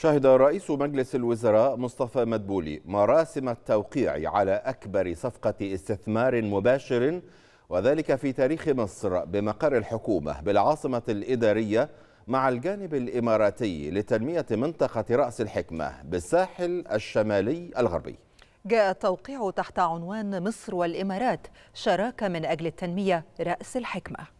شهد رئيس مجلس الوزراء مصطفى مدبولي مراسم التوقيع على أكبر صفقة استثمار مباشر وذلك في تاريخ مصر بمقر الحكومة بالعاصمة الإدارية مع الجانب الإماراتي لتنمية منطقة رأس الحكمة بالساحل الشمالي الغربي جاء التوقيع تحت عنوان مصر والإمارات شراكة من أجل التنمية رأس الحكمة